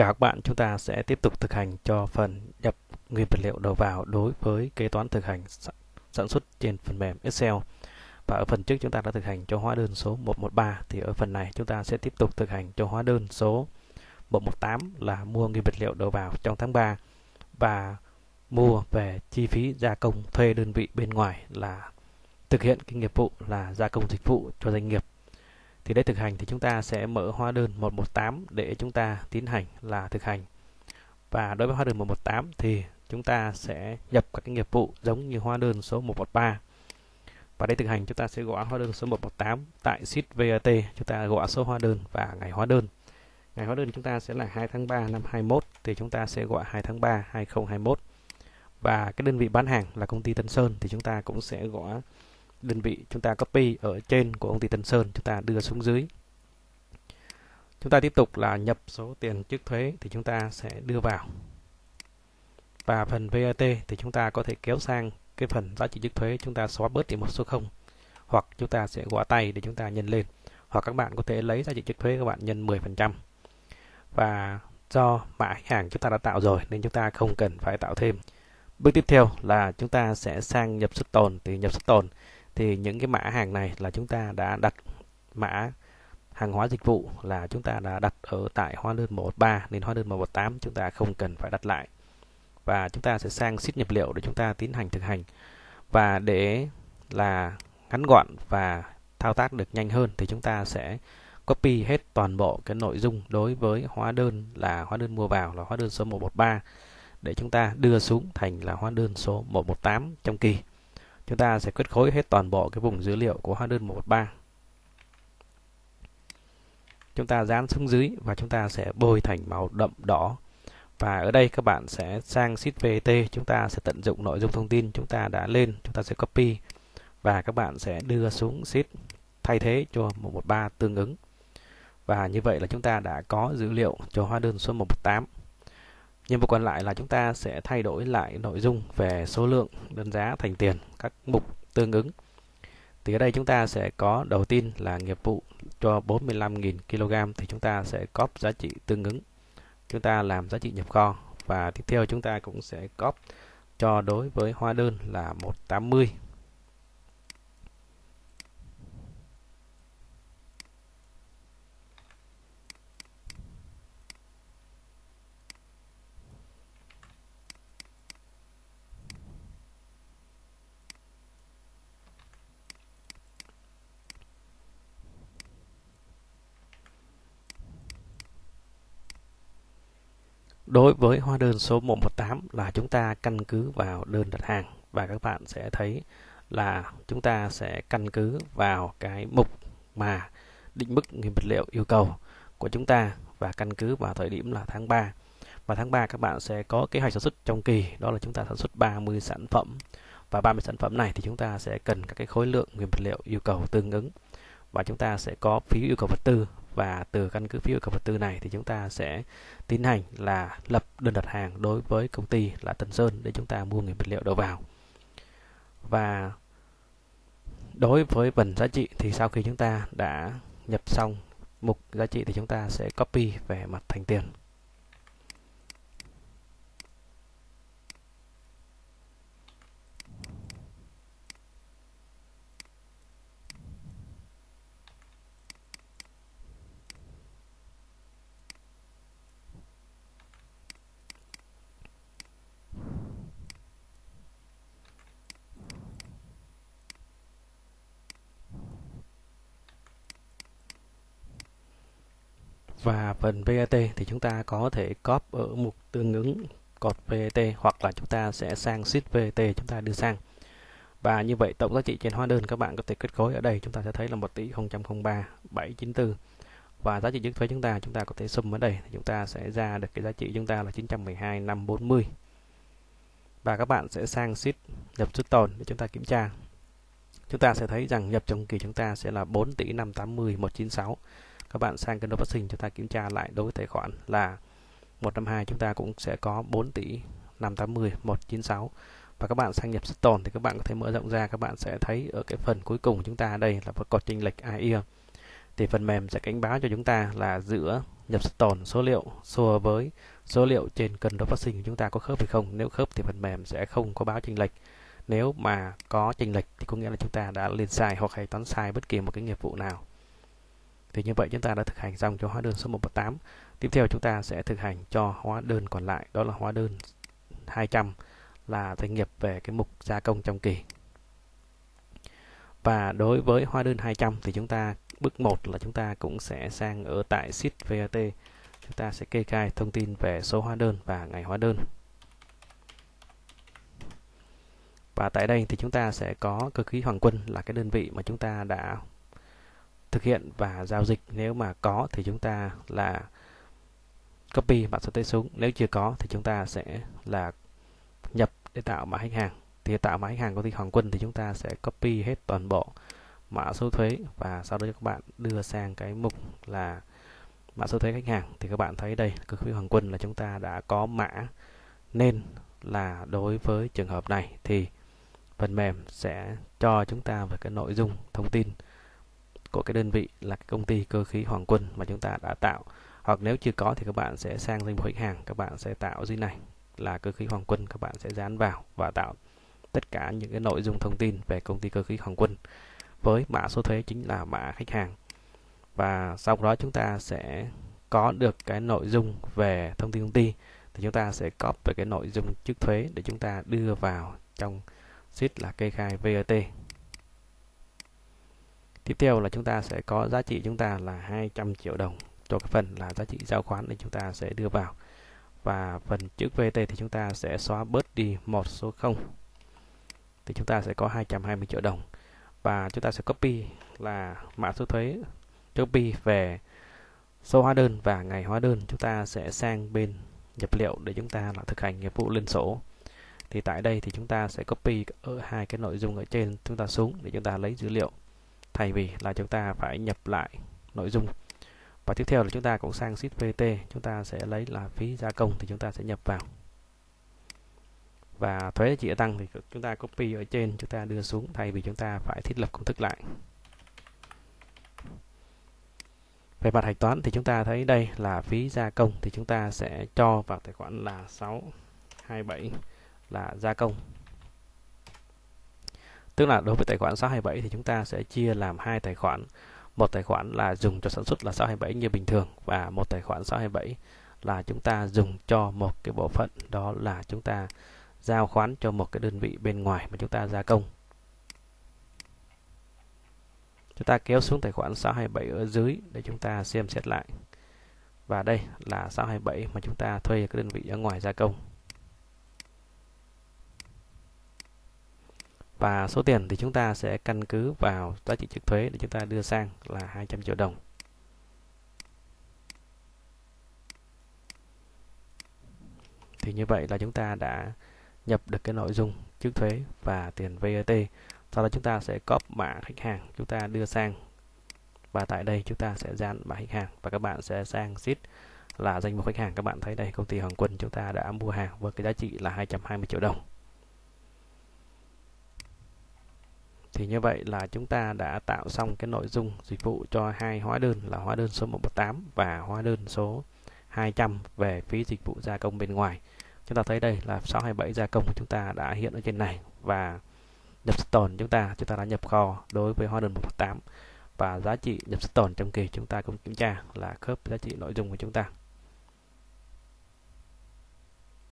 Chào các bạn, chúng ta sẽ tiếp tục thực hành cho phần nhập nguyên vật liệu đầu vào đối với kế toán thực hành sản xuất trên phần mềm Excel. Và ở phần trước chúng ta đã thực hành cho hóa đơn số 113 thì ở phần này chúng ta sẽ tiếp tục thực hành cho hóa đơn số 118 là mua nguyên vật liệu đầu vào trong tháng 3 và mua về chi phí gia công thuê đơn vị bên ngoài là thực hiện cái nghiệp vụ là gia công dịch vụ cho doanh nghiệp thì để thực hành thì chúng ta sẽ mở hóa đơn 118 để chúng ta tiến hành là thực hành và đối với hóa đơn 118 thì chúng ta sẽ nhập các cái nghiệp vụ giống như hóa đơn số 113 và để thực hành chúng ta sẽ gõ hóa đơn số 118 tại sheet VAT chúng ta gõ số hóa đơn và ngày hóa đơn ngày hóa đơn chúng ta sẽ là 2 tháng 3 năm 21 thì chúng ta sẽ gọi 2 tháng 3 2021 và cái đơn vị bán hàng là công ty Tân Sơn thì chúng ta cũng sẽ gọi đơn vị chúng ta copy ở trên của công ty Tân Sơn chúng ta đưa xuống dưới chúng ta tiếp tục là nhập số tiền trước thuế thì chúng ta sẽ đưa vào và phần VAT thì chúng ta có thể kéo sang cái phần giá trị trước thuế chúng ta xóa bớt đi một số không hoặc chúng ta sẽ gõ tay để chúng ta nhân lên hoặc các bạn có thể lấy giá trị trước thuế các bạn nhân 10% và do mã hàng chúng ta đã tạo rồi nên chúng ta không cần phải tạo thêm bước tiếp theo là chúng ta sẽ sang nhập xuất tồn thì nhập xuất tồn thì những cái mã hàng này là chúng ta đã đặt mã hàng hóa dịch vụ là chúng ta đã đặt ở tại hóa đơn 113 nên hóa đơn 118 chúng ta không cần phải đặt lại và chúng ta sẽ sang sheet nhập liệu để chúng ta tiến hành thực hành và để là ngắn gọn và thao tác được nhanh hơn thì chúng ta sẽ copy hết toàn bộ cái nội dung đối với hóa đơn là hóa đơn mua vào là hóa đơn số 113 để chúng ta đưa xuống thành là hóa đơn số 118 trong kỳ Chúng ta sẽ quyết khối hết toàn bộ cái vùng dữ liệu của hóa đơn 113. Chúng ta dán xuống dưới và chúng ta sẽ bôi thành màu đậm đỏ. Và ở đây các bạn sẽ sang sheet VAT chúng ta sẽ tận dụng nội dung thông tin chúng ta đã lên, chúng ta sẽ copy và các bạn sẽ đưa xuống sheet thay thế cho 113 tương ứng. Và như vậy là chúng ta đã có dữ liệu cho hóa đơn số 118. Nhiệm vụ còn lại là chúng ta sẽ thay đổi lại nội dung về số lượng, đơn giá thành tiền, các mục tương ứng. Thì ở đây chúng ta sẽ có đầu tiên là nghiệp vụ cho 45.000 kg thì chúng ta sẽ cóp giá trị tương ứng. Chúng ta làm giá trị nhập kho và tiếp theo chúng ta cũng sẽ cóp cho đối với hóa đơn là 180 Đối với hóa đơn số 118 là chúng ta căn cứ vào đơn đặt hàng và các bạn sẽ thấy là chúng ta sẽ căn cứ vào cái mục mà định mức nguyên vật liệu yêu cầu của chúng ta và căn cứ vào thời điểm là tháng 3. Và tháng 3 các bạn sẽ có kế hoạch sản xuất trong kỳ, đó là chúng ta sản xuất 30 sản phẩm. Và 30 sản phẩm này thì chúng ta sẽ cần các cái khối lượng nguyên vật liệu yêu cầu tương ứng và chúng ta sẽ có phí yêu cầu vật tư và từ căn cứ phiếu cập vật tư này thì chúng ta sẽ tiến hành là lập đơn đặt hàng đối với công ty là Tân Sơn để chúng ta mua nguyên vật liệu đầu vào và đối với phần giá trị thì sau khi chúng ta đã nhập xong mục giá trị thì chúng ta sẽ copy về mặt thành tiền và phần VAT e thì chúng ta có thể cóp ở mục tương ứng cột VAT e hoặc là chúng ta sẽ sang sheet VAT e chúng ta đưa sang và như vậy tổng giá trị trên hóa đơn các bạn có thể kết khối ở đây chúng ta sẽ thấy là 1 tỷ 003 794 và giá trị chứng thuế chúng ta chúng ta có thể sum ở đây chúng ta sẽ ra được cái giá trị chúng ta là 912 540 và các bạn sẽ sang sheet nhập xuất tồn để chúng ta kiểm tra chúng ta sẽ thấy rằng nhập trong kỳ chúng ta sẽ là 4 tỷ 580 196 các bạn sang kênh sinh chúng ta kiểm tra lại đối với tài khoản là 152 chúng ta cũng sẽ có 4 tỷ 580 196 và các bạn sang nhập Stone thì các bạn có thể mở rộng ra các bạn sẽ thấy ở cái phần cuối cùng chúng ta đây là một cột chênh lệch AI thì phần mềm sẽ cảnh báo cho chúng ta là giữa nhập tồn số liệu so với số liệu trên cần đó phát sinh chúng ta có khớp hay không nếu khớp thì phần mềm sẽ không có báo chênh lệch nếu mà có chênh lệch thì có nghĩa là chúng ta đã lên sai hoặc hay toán sai bất kỳ một cái nghiệp vụ nào thì như vậy chúng ta đã thực hành xong cho hóa đơn số 118. Tiếp theo chúng ta sẽ thực hành cho hóa đơn còn lại, đó là hóa đơn 200 là doanh nghiệp về cái mục gia công trong kỳ. Và đối với hóa đơn 200 thì chúng ta bước 1 là chúng ta cũng sẽ sang ở tại sheet VAT. Chúng ta sẽ kê khai thông tin về số hóa đơn và ngày hóa đơn. Và tại đây thì chúng ta sẽ có cơ khí hoàng quân là cái đơn vị mà chúng ta đã thực hiện và giao dịch nếu mà có thì chúng ta là copy mã số tay súng nếu chưa có thì chúng ta sẽ là nhập để tạo mã khách hàng thì tạo mã khách hàng của thị hoàng quân thì chúng ta sẽ copy hết toàn bộ mã số thuế và sau đó các bạn đưa sang cái mục là mã số thuế khách hàng thì các bạn thấy đây cực quý hoàng quân là chúng ta đã có mã nên là đối với trường hợp này thì phần mềm sẽ cho chúng ta về cái nội dung thông tin của cái đơn vị là cái công ty cơ khí Hoàng Quân mà chúng ta đã tạo hoặc nếu chưa có thì các bạn sẽ sang danh mục khách hàng các bạn sẽ tạo dưới này là cơ khí Hoàng Quân các bạn sẽ dán vào và tạo tất cả những cái nội dung thông tin về công ty cơ khí Hoàng Quân với mã số thuế chính là mã khách hàng và sau đó chúng ta sẽ có được cái nội dung về thông tin công ty thì chúng ta sẽ copy về cái nội dung trước thuế để chúng ta đưa vào trong sheet là kê khai VAT tiếp theo là chúng ta sẽ có giá trị chúng ta là 200 triệu đồng cho cái phần là giá trị giao khoán để chúng ta sẽ đưa vào và phần chữ VT thì chúng ta sẽ xóa bớt đi một số 0 thì chúng ta sẽ có 220 triệu đồng và chúng ta sẽ copy là mã số thuế copy về số hóa đơn và ngày hóa đơn chúng ta sẽ sang bên nhập liệu để chúng ta là thực hành nghiệp vụ lên sổ thì tại đây thì chúng ta sẽ copy ở hai cái nội dung ở trên chúng ta xuống để chúng ta lấy dữ liệu thay vì là chúng ta phải nhập lại nội dung và tiếp theo là chúng ta cũng sang sheet PT chúng ta sẽ lấy là phí gia công thì chúng ta sẽ nhập vào và thuế giá trị tăng thì chúng ta copy ở trên chúng ta đưa xuống thay vì chúng ta phải thiết lập công thức lại về mặt hạch toán thì chúng ta thấy đây là phí gia công thì chúng ta sẽ cho vào tài khoản là 627 là gia công Tức là đối với tài khoản 627 thì chúng ta sẽ chia làm hai tài khoản. Một tài khoản là dùng cho sản xuất là 627 như bình thường và một tài khoản 627 là chúng ta dùng cho một cái bộ phận đó là chúng ta giao khoán cho một cái đơn vị bên ngoài mà chúng ta gia công. Chúng ta kéo xuống tài khoản 627 ở dưới để chúng ta xem xét lại. Và đây là 627 mà chúng ta thuê cái đơn vị ở ngoài gia công. và số tiền thì chúng ta sẽ căn cứ vào giá trị trực thuế để chúng ta đưa sang là 200 triệu đồng thì như vậy là chúng ta đã nhập được cái nội dung trước thuế và tiền VAT e sau đó chúng ta sẽ copy mã khách hàng chúng ta đưa sang và tại đây chúng ta sẽ dán mã khách hàng và các bạn sẽ sang sheet là danh mục khách hàng các bạn thấy đây công ty Hoàng Quân chúng ta đã mua hàng với cái giá trị là 220 triệu đồng thì như vậy là chúng ta đã tạo xong cái nội dung dịch vụ cho hai hóa đơn là hóa đơn số 118 và hóa đơn số 200 về phí dịch vụ gia công bên ngoài chúng ta thấy đây là 627 gia công của chúng ta đã hiện ở trên này và nhập tồn chúng ta chúng ta đã nhập kho đối với hóa đơn 118 và giá trị nhập tồn trong kỳ chúng ta cũng kiểm tra là khớp giá trị nội dung của chúng ta